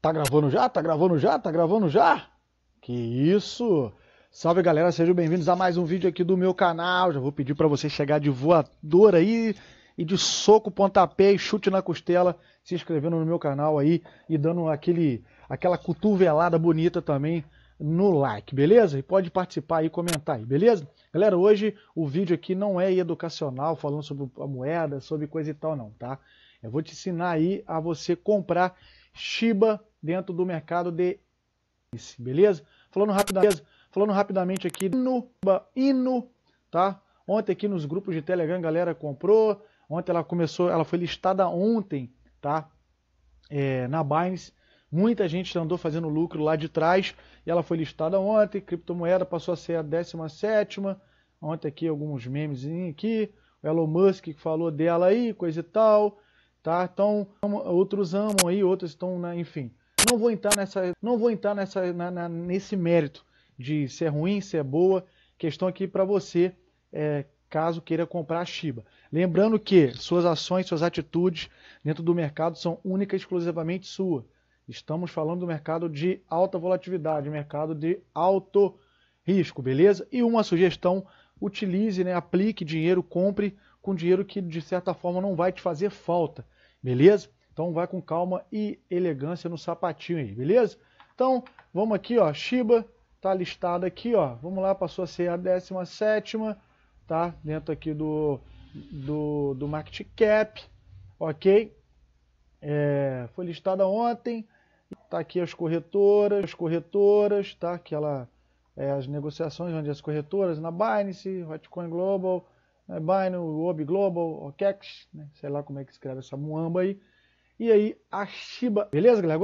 Tá gravando já? Tá gravando já? Tá gravando já? Que isso! Salve galera, sejam bem-vindos a mais um vídeo aqui do meu canal. Já vou pedir para você chegar de voador aí e de soco, pontapé e chute na costela, se inscrevendo no meu canal aí e dando aquele, aquela cotovelada bonita também no like, beleza? E pode participar e comentar aí, beleza? Galera, hoje o vídeo aqui não é educacional, falando sobre a moeda, sobre coisa e tal não, tá? Eu vou te ensinar aí a você comprar Shiba dentro do mercado de beleza? Falando rapidamente, falando rapidamente aqui no Inu, tá? Ontem aqui nos grupos de Telegram galera comprou, ontem ela começou, ela foi listada ontem, tá? É, na Binance, muita gente andou fazendo lucro lá de trás e ela foi listada ontem, criptomoeda passou a ser a 17 ontem aqui alguns memes aqui, o Elon Musk que falou dela aí, coisa e tal, tá? Então, outros amam aí, outros estão, na, enfim. Não vou entrar nessa, não vou entrar nessa, na, na, nesse mérito de se é ruim, se é boa. Questão aqui para você, é, caso queira comprar a Shiba. Lembrando que suas ações, suas atitudes dentro do mercado são única e exclusivamente sua. Estamos falando do mercado de alta volatilidade, mercado de alto risco, beleza? E uma sugestão, utilize, né, aplique dinheiro, compre com dinheiro que de certa forma não vai te fazer falta, beleza? Então vai com calma e elegância no sapatinho aí, beleza? Então, vamos aqui, ó, Shiba tá listado aqui, ó. Vamos lá, passou a ser a 17 tá? Dentro aqui do, do, do Market Cap, ok? É, foi listada ontem, tá aqui as corretoras, as corretoras, tá? Que ela, é, as negociações onde as corretoras, na Binance, Hotcoin Global, Binance, Obi Global, OKEX, né? sei lá como é que escreve essa muamba aí e aí a Shiba. Beleza, galera?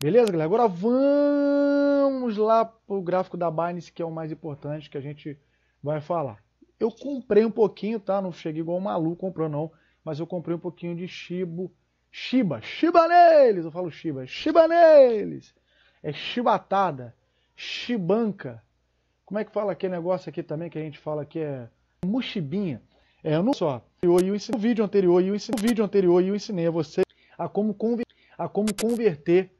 Beleza, galera? Agora vamos lá para o gráfico da Binance, que é o mais importante que a gente vai falar. Eu comprei um pouquinho, tá? Não cheguei igual um maluco, comprou não, mas eu comprei um pouquinho de Shibo. Shiba, Shiba neles! Eu falo Shiba, Shiba neles! É chibatada, chibanca. Como é que fala aquele negócio aqui também que a gente fala que é muxibinha? É, eu não só. Eu ensinei, no vídeo anterior, eu ensinei, no vídeo anterior, eu ensinei a você a como, conver a como converter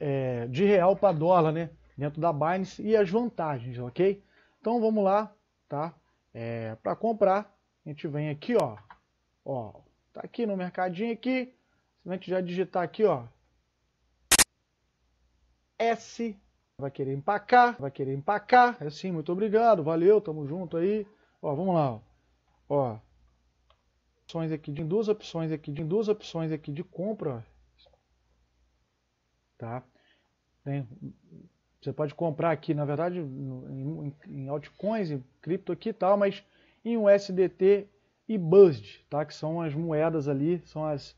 é, de real para dólar, né? Dentro da Binance e as vantagens, ok? Então vamos lá, tá? É, para comprar, a gente vem aqui, ó. Ó, tá aqui no mercadinho aqui. Se a gente já digitar aqui, ó. S. Vai querer empacar, vai querer empacar. É sim, muito obrigado, valeu, tamo junto aí. Ó, vamos lá, ó. ó opções aqui, de duas opções aqui, de duas opções aqui de compra, tá? Tem, você pode comprar aqui, na verdade, em, em altcoins, em cripto aqui e tal, mas em USDT e BUSD, tá? Que são as moedas ali, são as,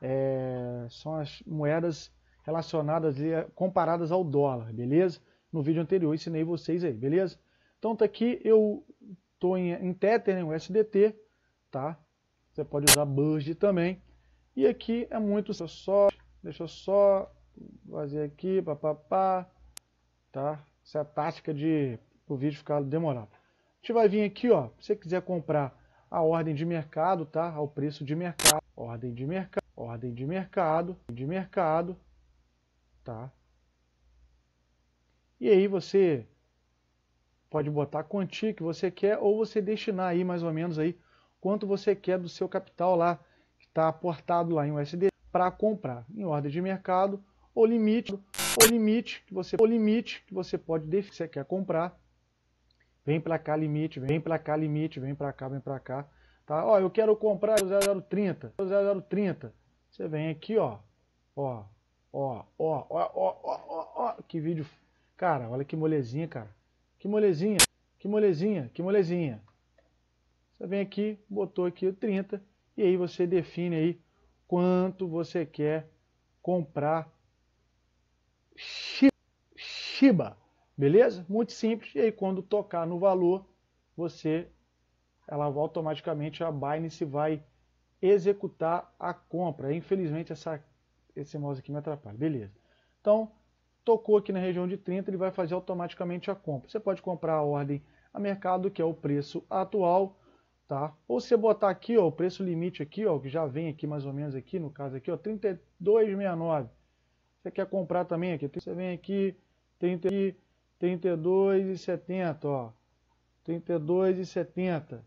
é, são as moedas relacionadas e é, comparadas ao dólar, beleza? No vídeo anterior ensinei vocês aí, beleza? Então tá aqui, eu tô em, em Tether, em né, USDT, tá? Você pode usar Burge também. E aqui é muito deixa só, deixa eu só fazer aqui, papapá, tá? Essa é a tática de o vídeo ficar demorado. A gente vai vir aqui, ó, se você quiser comprar a ordem de mercado, tá? Ao preço de mercado, ordem de mercado, ordem de mercado, de mercado, tá? E aí você pode botar a quantia que você quer ou você destinar aí mais ou menos aí quanto você quer do seu capital lá, que está aportado lá em USD, para comprar em ordem de mercado, ou limite, o limite que você, o limite que você pode definir se você quer comprar. Vem para cá limite, vem para cá limite, vem para cá, vem para cá. Tá? Ó, eu quero comprar 0030, 0030. Você vem aqui, ó. Ó, ó, ó, ó, ó, ó, ó, ó, que vídeo. Cara, olha que molezinha, cara. Que molezinha, que molezinha, que molezinha. Você vem aqui, botou aqui o 30 e aí você define aí quanto você quer comprar Shiba, beleza? Muito simples. E aí quando tocar no valor, você ela automaticamente a Binance vai executar a compra. Infelizmente essa esse mouse aqui me atrapalha. Beleza. Então, tocou aqui na região de 30, ele vai fazer automaticamente a compra. Você pode comprar a ordem a mercado, que é o preço atual, tá? Ou você botar aqui, ó, o preço limite aqui, ó, que já vem aqui mais ou menos aqui, no caso aqui, ó, 32,69. Você quer comprar também aqui, você vem aqui, 30 e 32,70, ó. 32,70.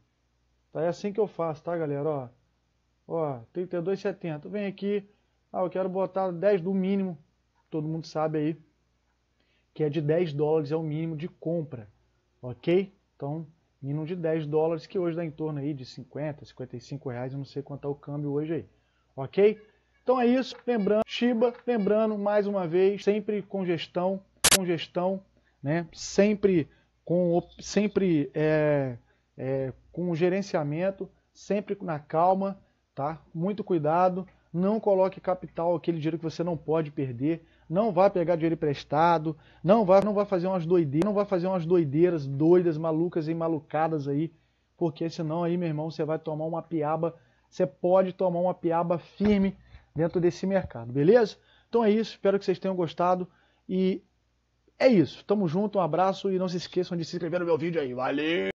Tá? É assim que eu faço, tá, galera, ó. Ó, 32,70. Vem aqui, ah, eu quero botar 10 do mínimo, todo mundo sabe aí, que é de 10 dólares, é o mínimo de compra, ok? Então, mínimo de 10 dólares, que hoje dá em torno aí de 50, 55 reais, eu não sei quanto é o câmbio hoje aí, ok? Então é isso, lembrando, Shiba, lembrando mais uma vez, sempre congestão, congestão, né? Sempre com, sempre é, é, com gerenciamento, sempre na calma, tá? Muito cuidado não coloque capital, aquele dinheiro que você não pode perder, não vá pegar dinheiro emprestado, não vá, não vá fazer umas doideiras, não vá fazer umas doideiras doidas, malucas e malucadas aí, porque senão aí, meu irmão, você vai tomar uma piaba, você pode tomar uma piaba firme dentro desse mercado, beleza? Então é isso, espero que vocês tenham gostado e é isso. Tamo junto, um abraço e não se esqueçam de se inscrever no meu vídeo aí. Valeu!